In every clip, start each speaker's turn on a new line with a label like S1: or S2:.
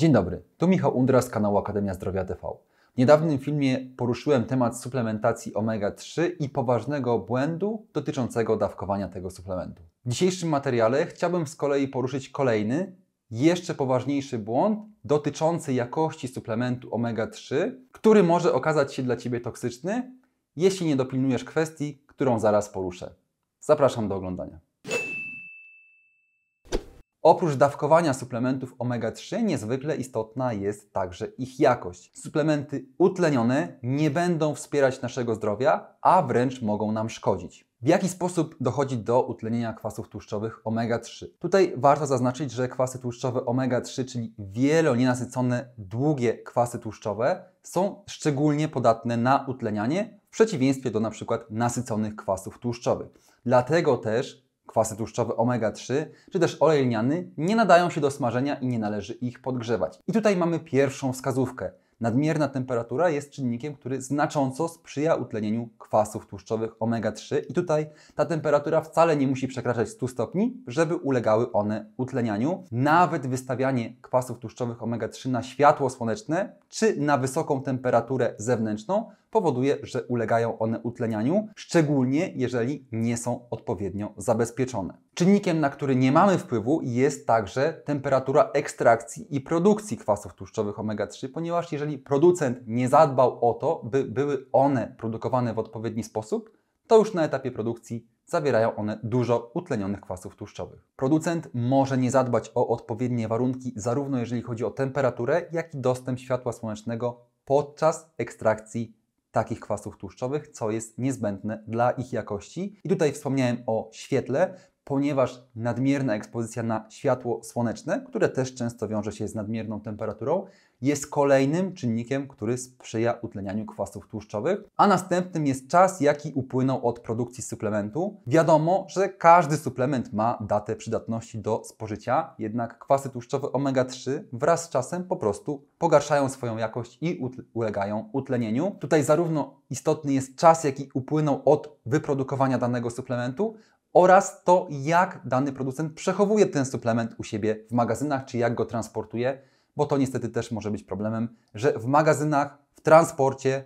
S1: Dzień dobry, tu Michał Undra z kanału Akademia Zdrowia TV. W niedawnym filmie poruszyłem temat suplementacji omega-3 i poważnego błędu dotyczącego dawkowania tego suplementu. W dzisiejszym materiale chciałbym z kolei poruszyć kolejny, jeszcze poważniejszy błąd dotyczący jakości suplementu omega-3, który może okazać się dla Ciebie toksyczny, jeśli nie dopilnujesz kwestii, którą zaraz poruszę. Zapraszam do oglądania. Oprócz dawkowania suplementów omega-3 niezwykle istotna jest także ich jakość. Suplementy utlenione nie będą wspierać naszego zdrowia, a wręcz mogą nam szkodzić. W jaki sposób dochodzi do utlenienia kwasów tłuszczowych omega-3? Tutaj warto zaznaczyć, że kwasy tłuszczowe omega-3, czyli wielonienasycone długie kwasy tłuszczowe, są szczególnie podatne na utlenianie w przeciwieństwie do np. Na nasyconych kwasów tłuszczowych. Dlatego też kwasy tłuszczowe omega-3 czy też olej lniany nie nadają się do smażenia i nie należy ich podgrzewać. I tutaj mamy pierwszą wskazówkę. Nadmierna temperatura jest czynnikiem, który znacząco sprzyja utlenieniu kwasów tłuszczowych omega-3 i tutaj ta temperatura wcale nie musi przekraczać 100 stopni, żeby ulegały one utlenianiu. Nawet wystawianie kwasów tłuszczowych omega-3 na światło słoneczne czy na wysoką temperaturę zewnętrzną powoduje, że ulegają one utlenianiu, szczególnie jeżeli nie są odpowiednio zabezpieczone. Czynnikiem, na który nie mamy wpływu jest także temperatura ekstrakcji i produkcji kwasów tłuszczowych omega-3, ponieważ jeżeli producent nie zadbał o to, by były one produkowane w odpowiedni sposób, to już na etapie produkcji zawierają one dużo utlenionych kwasów tłuszczowych. Producent może nie zadbać o odpowiednie warunki, zarówno jeżeli chodzi o temperaturę, jak i dostęp światła słonecznego podczas ekstrakcji takich kwasów tłuszczowych, co jest niezbędne dla ich jakości. I tutaj wspomniałem o świetle, ponieważ nadmierna ekspozycja na światło słoneczne, które też często wiąże się z nadmierną temperaturą, jest kolejnym czynnikiem, który sprzyja utlenianiu kwasów tłuszczowych, a następnym jest czas, jaki upłynął od produkcji suplementu. Wiadomo, że każdy suplement ma datę przydatności do spożycia, jednak kwasy tłuszczowe omega-3 wraz z czasem po prostu pogarszają swoją jakość i ulegają utlenieniu. Tutaj zarówno istotny jest czas, jaki upłynął od wyprodukowania danego suplementu, oraz to, jak dany producent przechowuje ten suplement u siebie w magazynach, czy jak go transportuje bo to niestety też może być problemem, że w magazynach, w transporcie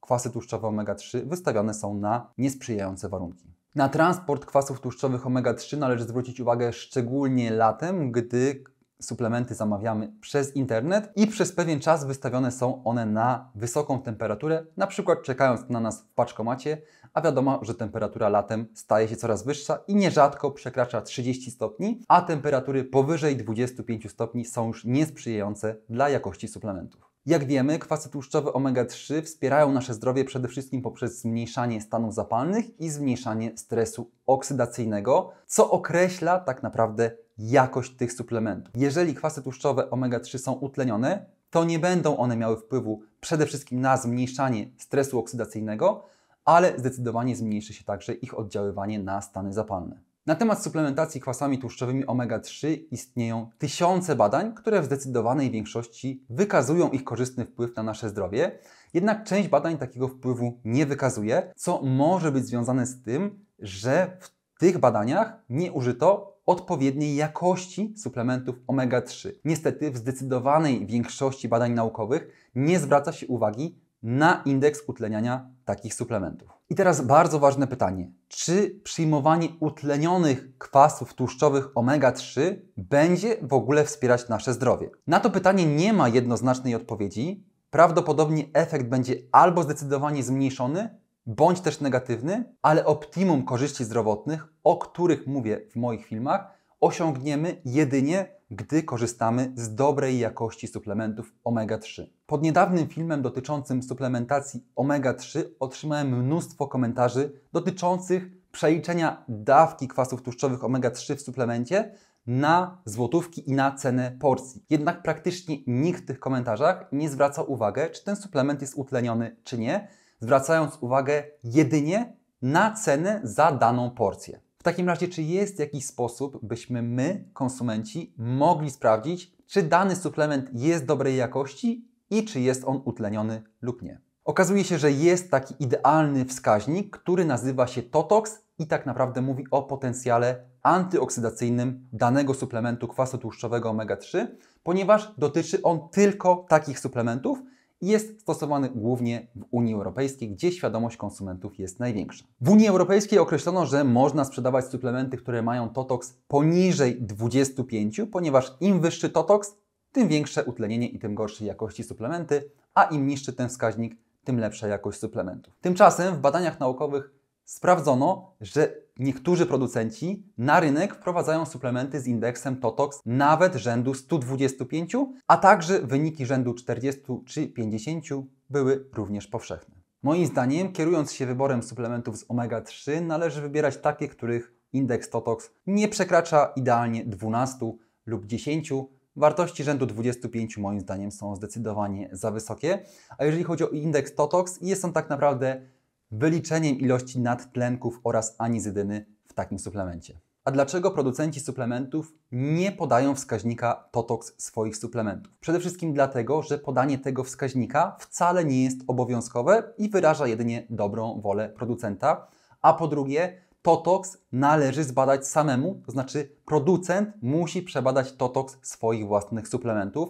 S1: kwasy tłuszczowe omega-3 wystawiane są na niesprzyjające warunki. Na transport kwasów tłuszczowych omega-3 należy zwrócić uwagę szczególnie latem, gdy suplementy zamawiamy przez internet i przez pewien czas wystawione są one na wysoką temperaturę, na przykład czekając na nas w paczkomacie, a wiadomo, że temperatura latem staje się coraz wyższa i nierzadko przekracza 30 stopni, a temperatury powyżej 25 stopni są już niesprzyjające dla jakości suplementów. Jak wiemy, kwasy tłuszczowe omega-3 wspierają nasze zdrowie przede wszystkim poprzez zmniejszanie stanów zapalnych i zmniejszanie stresu oksydacyjnego, co określa tak naprawdę jakość tych suplementów. Jeżeli kwasy tłuszczowe omega-3 są utlenione, to nie będą one miały wpływu przede wszystkim na zmniejszanie stresu oksydacyjnego, ale zdecydowanie zmniejszy się także ich oddziaływanie na stany zapalne. Na temat suplementacji kwasami tłuszczowymi omega-3 istnieją tysiące badań, które w zdecydowanej większości wykazują ich korzystny wpływ na nasze zdrowie, jednak część badań takiego wpływu nie wykazuje, co może być związane z tym, że w tych badaniach nie użyto odpowiedniej jakości suplementów omega-3. Niestety w zdecydowanej większości badań naukowych nie zwraca się uwagi na indeks utleniania takich suplementów. I teraz bardzo ważne pytanie. Czy przyjmowanie utlenionych kwasów tłuszczowych omega-3 będzie w ogóle wspierać nasze zdrowie? Na to pytanie nie ma jednoznacznej odpowiedzi. Prawdopodobnie efekt będzie albo zdecydowanie zmniejszony, bądź też negatywny, ale optimum korzyści zdrowotnych, o których mówię w moich filmach, osiągniemy jedynie, gdy korzystamy z dobrej jakości suplementów omega-3. Pod niedawnym filmem dotyczącym suplementacji omega-3 otrzymałem mnóstwo komentarzy dotyczących przeliczenia dawki kwasów tłuszczowych omega-3 w suplemencie na złotówki i na cenę porcji. Jednak praktycznie nikt w tych komentarzach nie zwraca uwagi, czy ten suplement jest utleniony, czy nie, zwracając uwagę jedynie na cenę za daną porcję. W takim razie, czy jest jakiś sposób, byśmy my, konsumenci, mogli sprawdzić, czy dany suplement jest dobrej jakości i czy jest on utleniony lub nie? Okazuje się, że jest taki idealny wskaźnik, który nazywa się Totox i tak naprawdę mówi o potencjale antyoksydacyjnym danego suplementu kwasu tłuszczowego omega-3, ponieważ dotyczy on tylko takich suplementów, jest stosowany głównie w Unii Europejskiej, gdzie świadomość konsumentów jest największa. W Unii Europejskiej określono, że można sprzedawać suplementy, które mają totoks poniżej 25, ponieważ im wyższy totoks, tym większe utlenienie i tym gorszej jakości suplementy, a im niższy ten wskaźnik, tym lepsza jakość suplementów. Tymczasem w badaniach naukowych sprawdzono, że niektórzy producenci na rynek wprowadzają suplementy z indeksem Totox nawet rzędu 125, a także wyniki rzędu 40 czy 50 były również powszechne. Moim zdaniem, kierując się wyborem suplementów z omega-3, należy wybierać takie, których indeks Totox nie przekracza idealnie 12 lub 10. Wartości rzędu 25 moim zdaniem są zdecydowanie za wysokie, a jeżeli chodzi o indeks Totox, jest on tak naprawdę wyliczeniem ilości nadtlenków oraz anizydyny w takim suplemencie. A dlaczego producenci suplementów nie podają wskaźnika TOTOX swoich suplementów? Przede wszystkim dlatego, że podanie tego wskaźnika wcale nie jest obowiązkowe i wyraża jedynie dobrą wolę producenta. A po drugie, TOTOX należy zbadać samemu, to znaczy producent musi przebadać TOTOX swoich własnych suplementów,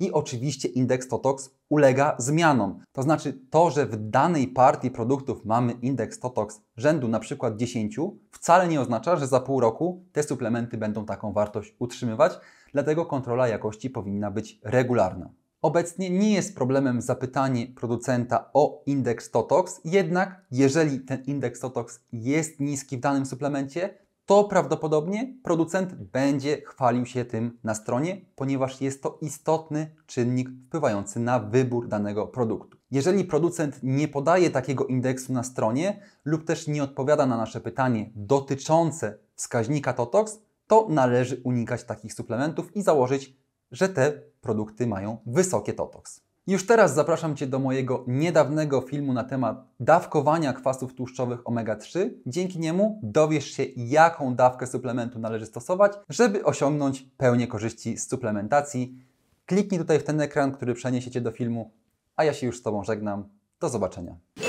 S1: i oczywiście indeks TOTOX ulega zmianom. To znaczy to, że w danej partii produktów mamy indeks TOTOX rzędu na przykład 10, wcale nie oznacza, że za pół roku te suplementy będą taką wartość utrzymywać, dlatego kontrola jakości powinna być regularna. Obecnie nie jest problemem zapytanie producenta o indeks TOTOX, jednak jeżeli ten indeks TOTOX jest niski w danym suplemencie, to prawdopodobnie producent będzie chwalił się tym na stronie, ponieważ jest to istotny czynnik wpływający na wybór danego produktu. Jeżeli producent nie podaje takiego indeksu na stronie lub też nie odpowiada na nasze pytanie dotyczące wskaźnika TOTOX, to należy unikać takich suplementów i założyć, że te produkty mają wysokie TOTOX. Już teraz zapraszam Cię do mojego niedawnego filmu na temat dawkowania kwasów tłuszczowych omega-3. Dzięki niemu dowiesz się, jaką dawkę suplementu należy stosować, żeby osiągnąć pełnię korzyści z suplementacji. Kliknij tutaj w ten ekran, który przeniesie Cię do filmu, a ja się już z Tobą żegnam. Do zobaczenia.